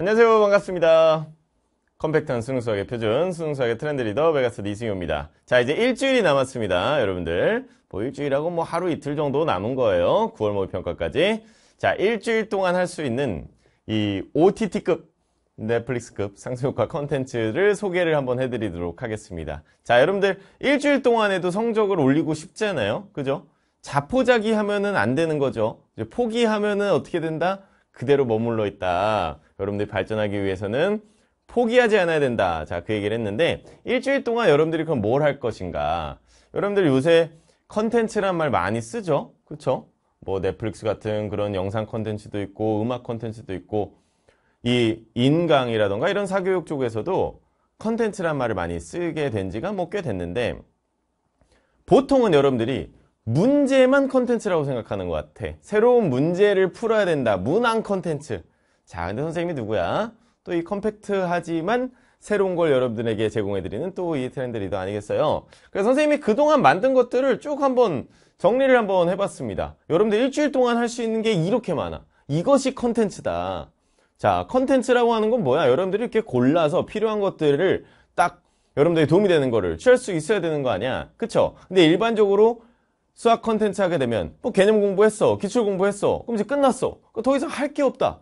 안녕하세요 반갑습니다 컴팩트한 수능수학의 표준 수능수학의 트렌드 리더 베가스 이승효입니다 자 이제 일주일이 남았습니다 여러분들 뭐 일주일하고 뭐 하루 이틀 정도 남은 거예요 9월 모의평가까지 자 일주일 동안 할 수 있는 이 OTT급 넷플릭스급 상승효과 컨텐츠를 소개를 한번 해드리도록 하겠습니다 자 여러분들 일주일 동안에도 성적을 올리고 싶잖아요 그죠? 자포자기 하면은 안 되는 거죠 이제 포기하면은 어떻게 된다? 그대로 머물러 있다 여러분들이 발전하기 위해서는 포기하지 않아야 된다. 자, 그 얘기를 했는데 일주일 동안 여러분들이 그럼 뭘 할 것인가? 여러분들 요새 컨텐츠란 말 많이 쓰죠? 그렇죠? 뭐 넷플릭스 같은 그런 영상 컨텐츠도 있고 음악 컨텐츠도 있고 이 인강이라던가 이런 사교육 쪽에서도 컨텐츠란 말을 많이 쓰게 된 지가 뭐 꽤 됐는데 보통은 여러분들이 문제만 컨텐츠라고 생각하는 것 같아. 새로운 문제를 풀어야 된다. 문항 컨텐츠. 자, 근데 선생님이 누구야? 또 이 컴팩트하지만 새로운 걸 여러분들에게 제공해드리는 또 이 트렌드 리더 아니겠어요? 그래서 선생님이 그동안 만든 것들을 쭉 한번 정리를 한번 해봤습니다. 여러분들 일주일 동안 할 수 있는 게 이렇게 많아. 이것이 컨텐츠다. 자, 컨텐츠라고 하는 건 뭐야? 여러분들이 이렇게 골라서 필요한 것들을 딱 여러분들이 도움이 되는 거를 취할 수 있어야 되는 거 아니야? 그쵸? 근데 일반적으로 수학 컨텐츠 하게 되면 뭐 개념 공부했어, 기출 공부했어, 그럼 이제 끝났어. 더 이상 할 게 없다.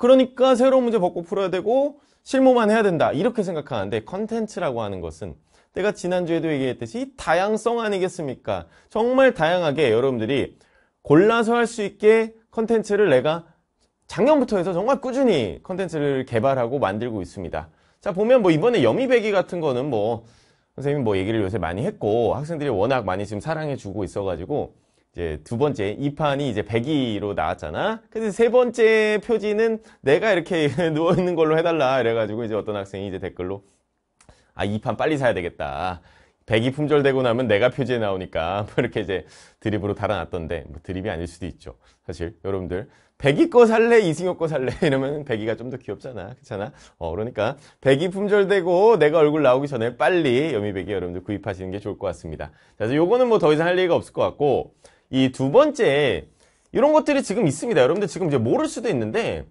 그러니까 새로운 문제 벗고 풀어야 되고 실무만 해야 된다 이렇게 생각하는데 컨텐츠라고 하는 것은 내가 지난주에도 얘기했듯이 다양성 아니겠습니까? 정말 다양하게 여러분들이 골라서 할 수 있게 컨텐츠를 내가 작년부터 해서 정말 꾸준히 컨텐츠를 개발하고 만들고 있습니다. 자 보면 뭐 이번에 여미배기 같은 거는 뭐 선생님이 뭐 얘기를 요새 많이 했고 학생들이 워낙 많이 지금 사랑해주고 있어가지고 이제 두 번째 이 판이 이제 102로 나왔잖아. 근데 세 번째 표지는 내가 이렇게 누워 있는 걸로 해달라 이래가지고 이제 어떤 학생이 이제 댓글로 아이판 빨리 사야 되겠다. 102 품절되고 나면 내가 표지에 나오니까 뭐 이렇게 이제 드립으로 달아놨던데 뭐 드립이 아닐 수도 있죠. 사실 여러분들 102거 살래 이승엽 거 살래 이러면 102가 좀 더 귀엽잖아. 그렇잖아. 어 그러니까 102 품절되고 내가 얼굴 나오기 전에 빨리 여미 102 여러분들 구입하시는 게 좋을 것 같습니다. 그래서 요거는 뭐 더 이상 할 얘기가 없을 것 같고 이두 번째 이런 것들이 지금 있습니다. 여러분들 지금 이제 모를 수도 있는데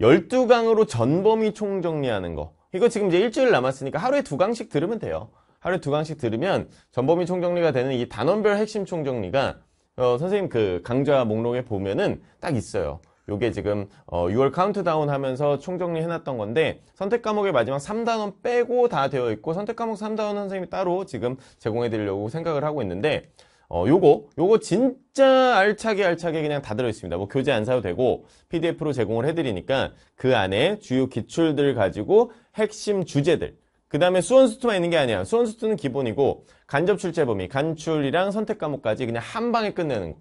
12강으로 전범위 총정리하는 거 이거 지금 이제 일주일 남았으니까 하루에 두 강씩 들으면 돼요. 하루에 두 강씩 들으면 전범위 총정리가 되는 이 단원별 핵심 총정리가 어, 선생님 그 강좌 목록에 보면은 딱 있어요. 요게 지금 어, 6월 카운트다운 하면서 총정리 해놨던 건데 선택 과목의 마지막 3단원 빼고 다 되어 있고 선택 과목 3단원 선생님이 따로 지금 제공해 드리려고 생각을 하고 있는데 어, 요거, 요거 진짜 알차게 알차게 그냥 다 들어있습니다. 뭐 교재 안 사도 되고 PDF로 제공을 해드리니까 그 안에 주요 기출들 가지고 핵심 주제들, 그 다음에 수원수트만 있는 게 아니야. 수원수트는 기본이고 간접출제 범위, 간출이랑 선택 과목까지 그냥 한 방에 끝내는 거.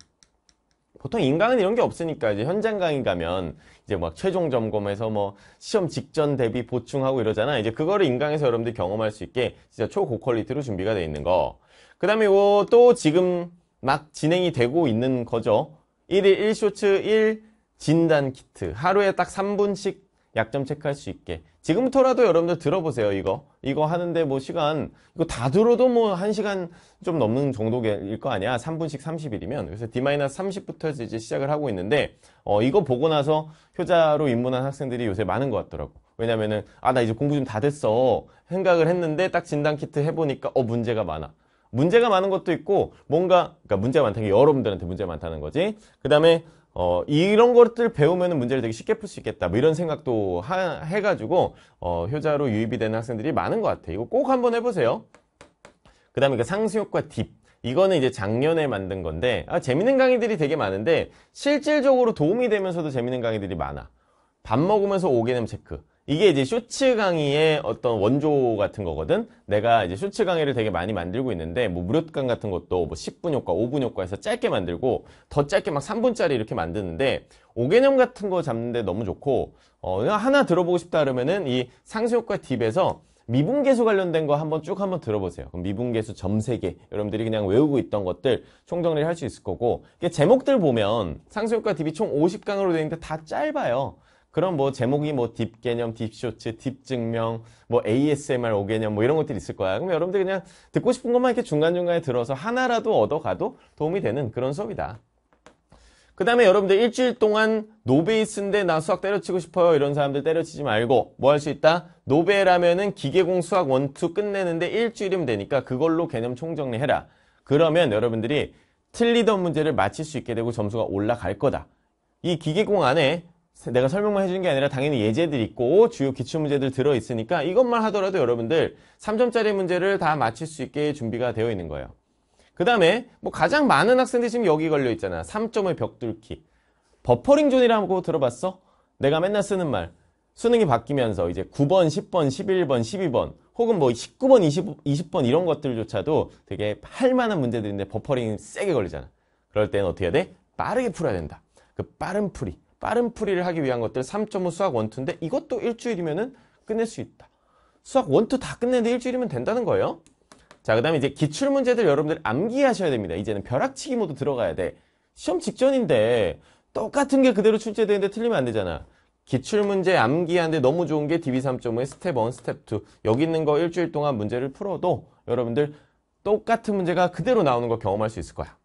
보통 인강은 이런 게 없으니까 이제 현장 강의 가면 이제 막 최종 점검해서 뭐 시험 직전 대비 보충하고 이러잖아. 이제 그거를 인강에서 여러분들이 경험할 수 있게 진짜 초고 퀄리티로 준비가 돼 있는 거. 그다음에 이거 또 지금 막 진행이 되고 있는 거죠. 1일 1쇼츠 1 진단 키트. 하루에 딱 3분씩 약점 체크할 수 있게 지금부터라도 여러분들 들어보세요 이거 이거 하는데 뭐 시간 이거 다 들어도 뭐 1시간 좀 넘는 정도일 거 아니야 3분씩 30일이면 그래서 D-30부터 이제 시작을 하고 있는데 어 이거 보고 나서 효자로 입문한 학생들이 요새 많은 것 같더라고 왜냐면은 아 나 이제 공부 좀 다 됐어 생각을 했는데 딱 진단키트 해보니까 어 문제가 많아 문제가 많은 것도 있고 뭔가 그러니까 문제가 많다는 게 여러분들한테 문제가 많다는 거지 그 다음에 어, 이런 것들 배우면 문제를 되게 쉽게 풀 수 있겠다. 뭐 이런 생각도 하, 해가지고, 어, 효자로 유입이 되는 학생들이 많은 것 같아요. 이거 꼭 한번 해보세요. 그 다음에 그 상수효과 딥. 이거는 이제 작년에 만든 건데, 아, 재밌는 강의들이 되게 많은데, 실질적으로 도움이 되면서도 재밌는 강의들이 많아. 밥 먹으면서 오개념 체크. 이게 이제 쇼츠 강의의 어떤 원조 같은 거거든. 내가 이제 쇼츠 강의를 되게 많이 만들고 있는데 뭐 무료 특강 같은 것도 뭐 10분 효과, 5분 효과에서 짧게 만들고 더 짧게 막 3분짜리 이렇게 만드는데 5개념 같은 거 잡는데 너무 좋고 어 하나 들어보고 싶다 그러면은 이 상세 효과 딥에서 미분계수 관련된 거 한번 쭉 한번 들어보세요. 그럼 미분계수 점세개 여러분들이 그냥 외우고 있던 것들 총정리를 할 수 있을 거고 제목들 보면 상수효과 딥이 총 50강으로 되어 있는데 다 짧아요. 그럼뭐 제목이 뭐 딥 개념, 딥 쇼츠, 딥 증명, 뭐 ASMR 5개념 뭐 이런 것들이 있을 거야. 그럼 여러분들 그냥 듣고 싶은 것만 이렇게 중간중간에 들어서 하나라도 얻어가도 도움이 되는 그런 수업이다. 그 다음에 여러분들 일주일 동안 노베이스인데 나 수학 때려치고 싶어요. 이런 사람들 때려치지 말고 뭐 할 수 있다? 노베라면은 기계공 수학 1, 2 끝내는데 일주일이면 되니까 그걸로 개념 총정리해라. 그러면 여러분들이 틀리던 문제를 맞힐 수 있게 되고 점수가 올라갈 거다. 이 기계공 안에 내가 설명만 해주는 게 아니라 당연히 예제들 있고 주요 기출 문제들 들어있으니까 이것만 하더라도 여러분들 3점짜리 문제를 다 맞출 수 있게 준비가 되어 있는 거예요. 그 다음에 뭐 가장 많은 학생들이 지금 여기 걸려 있잖아. 3점의 벽 뚫기. 버퍼링 존이라고 들어봤어? 내가 맨날 쓰는 말. 수능이 바뀌면서 이제 9번, 10번, 11번, 12번 혹은 뭐 19번, 20, 20번 이런 것들조차도 되게 할 만한 문제들인데 버퍼링 이 세게 걸리잖아. 그럴 때는 어떻게 해야 돼? 빠르게 풀어야 된다. 그 빠른 풀이. 빠른 풀이를 하기 위한 것들 3.5 수학 1 2인데 이것도 일주일이면 끝낼 수 있다. 수학 1, 2 다 끝내는데 일주일이면 된다는 거예요. 자, 그 다음에 이제 기출 문제들 여러분들 암기하셔야 됩니다. 이제는 벼락치기 모드 들어가야 돼. 시험 직전인데 똑같은 게 그대로 출제되는데 틀리면 안 되잖아. 기출문제 암기하는데 너무 좋은 게 DB3.5의 스텝 1, 스텝 2. 여기 있는 거 일주일 동안 문제를 풀어도 여러분들 똑같은 문제가 그대로 나오는 거 경험할 수 있을 거야.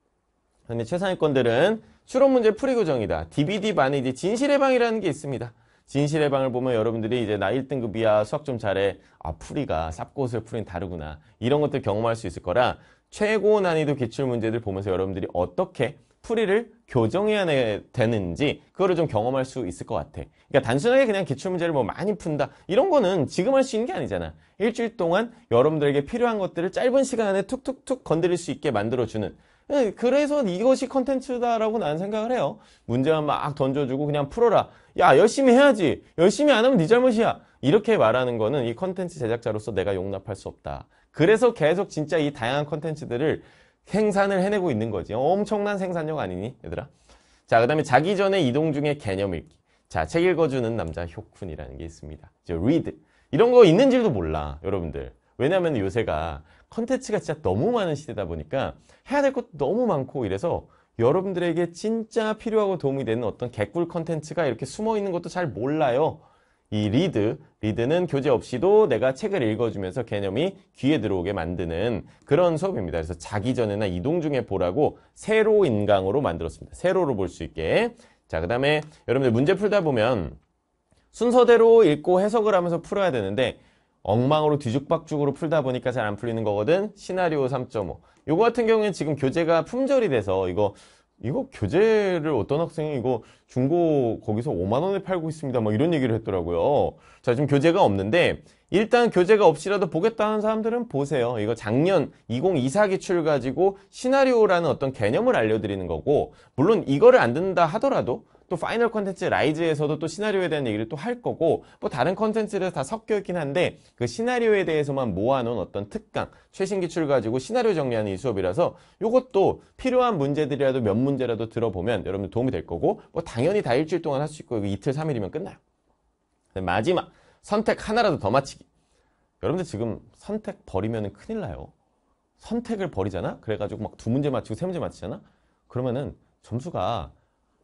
근데 최상위권들은 실험문제 풀이교정이다. DVD 반에 이제 진실의 방이라는 게 있습니다. 진실의 방을 보면 여러분들이 이제 나 1등급 이야 수학 좀 잘해. 아, 풀이가 삽곳을 풀이 다르구나. 이런 것들 경험할 수 있을 거라 최고 난이도 기출 문제들 보면서 여러분들이 어떻게 풀이를 교정해야 되는지 그거를 좀 경험할 수 있을 것 같아. 그러니까 단순하게 그냥 기출 문제를 뭐 많이 푼다 이런 거는 지금 할 수 있는 게 아니잖아. 일주일 동안 여러분들에게 필요한 것들을 짧은 시간 안에 툭툭툭 건드릴 수 있게 만들어주는 예, 그래서 이것이 컨텐츠다라고 난 생각을 해요. 문제만 막 던져주고 그냥 풀어라. 야 열심히 해야지. 열심히 안 하면 네 잘못이야. 이렇게 말하는 거는 이 컨텐츠 제작자로서 내가 용납할 수 없다. 그래서 계속 진짜 이 다양한 컨텐츠들을 생산을 해내고 있는 거지. 엄청난 생산력 아니니 얘들아? 자, 그 다음에 자기 전에 이동 중에 개념 읽기. 자, 책 읽어주는 남자 효쿤이라는 게 있습니다. 이제 read. 이런 거 있는지도 몰라, 여러분들. 왜냐하면 요새가 컨텐츠가 진짜 너무 많은 시대다 보니까 해야 될 것도 너무 많고 이래서 여러분들에게 진짜 필요하고 도움이 되는 어떤 개꿀 컨텐츠가 이렇게 숨어 있는 것도 잘 몰라요. 이 리드, 리드는 교재 없이도 내가 책을 읽어주면서 개념이 귀에 들어오게 만드는 그런 수업입니다. 그래서 자기 전에나 이동 중에 보라고 세로 인강으로 만들었습니다. 세로로 볼 수 있게. 자, 그 다음에 여러분들 문제 풀다 보면 순서대로 읽고 해석을 하면서 풀어야 되는데 엉망으로 뒤죽박죽으로 풀다 보니까 잘 안 풀리는 거거든 시나리오 3.5이거 같은 경우에 는 지금 교재가 품절이 돼서 이거 이거 교재를 어떤 학생이 이거 중고 거기서 5만원에 팔고 있습니다 막 이런 얘기를 했더라고요 자 지금 교재가 없는데 일단 교재가 없이라도 보겠다는 사람들은 보세요 이거 작년 2024기 출 가지고 시나리오라는 어떤 개념을 알려드리는 거고 물론 이거를 안 듣는다 하더라도 또 파이널 컨텐츠 라이즈에서도 또 시나리오에 대한 얘기를 또 할 거고 뭐 다른 컨텐츠를 다 섞여 있긴 한데 그 시나리오에 대해서만 모아놓은 어떤 특강 최신 기출 가지고 시나리오 정리하는 이 수업이라서 이것도 필요한 문제들이라도 몇 문제라도 들어보면 여러분들 도움이 될 거고 뭐 당연히 다 일주일 동안 할 수 있고 이틀 3일이면 끝나요 마지막 선택 하나라도 더 마치기 여러분들 지금 선택 버리면 큰일 나요 선택을 버리잖아 그래가지고 막 두 문제 맞히고 세 문제 맞히잖아 그러면은 점수가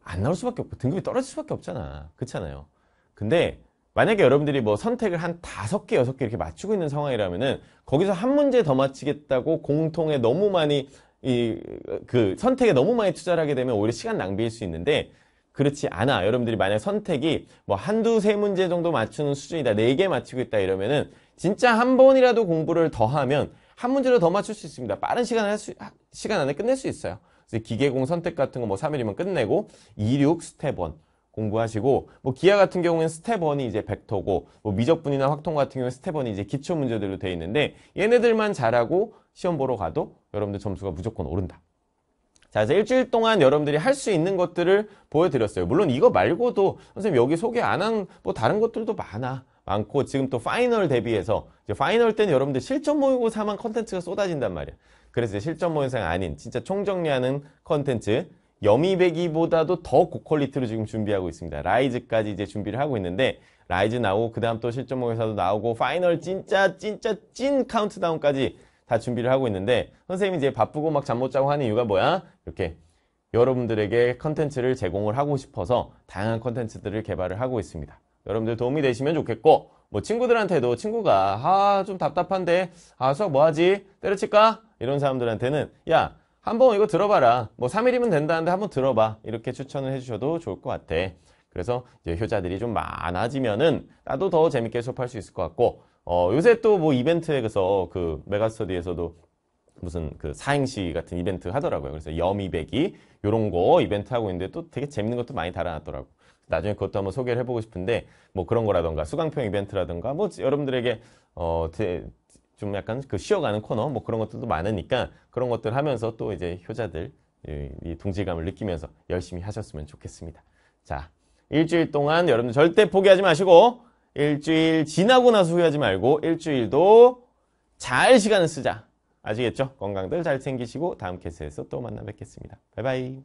안 나올 수밖에 없고 등급이 떨어질 수밖에 없잖아. 그렇잖아요. 근데 만약에 여러분들이 뭐 선택을 한 다섯 개, 여섯 개 이렇게 맞추고 있는 상황이라면은 거기서 한 문제 더 맞히겠다고 공통에 너무 많이 이 그 선택에 너무 많이 투자를 하게 되면 오히려 시간 낭비일 수 있는데 그렇지 않아. 여러분들이 만약 선택이 뭐 한두 세 문제 정도 맞추는 수준이다. 네 개 맞추고 있다 이러면은 진짜 한 번이라도 공부를 더 하면 한 문제를 더 맞출 수 있습니다. 빠른 시간 할 수, 시간 안에 끝낼 수 있어요. 그래서 기계공 선택 같은 거 뭐 3일이면 끝내고 26 스텝 1 공부하시고 뭐 기하 같은 경우에는 스텝 1이 이제 벡터고 뭐 미적분이나 확통 같은 경우에 스텝 1이 이제 기초 문제들로 돼 있는데 얘네들만 잘하고 시험 보러 가도 여러분들 점수가 무조건 오른다. 자, 이제 일주일 동안 여러분들이 할 수 있는 것들을 보여드렸어요. 물론 이거 말고도 선생님 여기 소개 안 한 뭐 다른 것들도 많아. 많고 지금 또 파이널 대비해서 이제 파이널 때는 여러분들 실전 모의고사만 컨텐츠가 쏟아진단 말이야. 그래서 실전 모의상 아닌 진짜 총정리하는 컨텐츠 여미배기보다도 더 고퀄리티로 지금 준비하고 있습니다. 라이즈까지 이제 준비를 하고 있는데 라이즈 나오고 그 다음 또 실전 모의사도 나오고 파이널 진짜 진짜 찐 카운트다운까지 다 준비를 하고 있는데 선생님이 이제 바쁘고 막 잠 못 자고 하는 이유가 뭐야? 이렇게 여러분들에게 컨텐츠를 제공을 하고 싶어서 다양한 컨텐츠들을 개발을 하고 있습니다. 여러분들 도움이 되시면 좋겠고 뭐 친구들한테도 친구가 아 좀 답답한데 아 수학 뭐하지? 때려칠까? 이런 사람들한테는 야 한번 이거 들어봐라 뭐 3일이면 된다는데 한번 들어봐 이렇게 추천을 해주셔도 좋을 것 같아 그래서 이제 효자들이 좀 많아지면은 나도 더 재밌게 수업할 수 있을 것 같고 어 요새 또 뭐 이벤트에서 그 메가스터디에서도 무슨 그 사행시 같은 이벤트 하더라고요. 그래서 여미백이 요런 거 이벤트 하고 있는데 또 되게 재밌는 것도 많이 달아놨더라고. 나중에 그것도 한번 소개를 해보고 싶은데 뭐 그런 거라던가 수강평 이벤트라던가 뭐 여러분들에게 어 대, 좀 약간 그 쉬어가는 코너 뭐 그런 것들도 많으니까 그런 것들 하면서 또 이제 효자들 이 동질감을 느끼면서 열심히 하셨으면 좋겠습니다. 자, 일주일 동안 여러분 절대 포기하지 마시고 일주일 지나고 나서 후회하지 말고 일주일도 잘 시간을 쓰자. 아시겠죠? 건강들 잘 챙기시고 다음 캐스에서 또 만나 뵙겠습니다. 바이바이.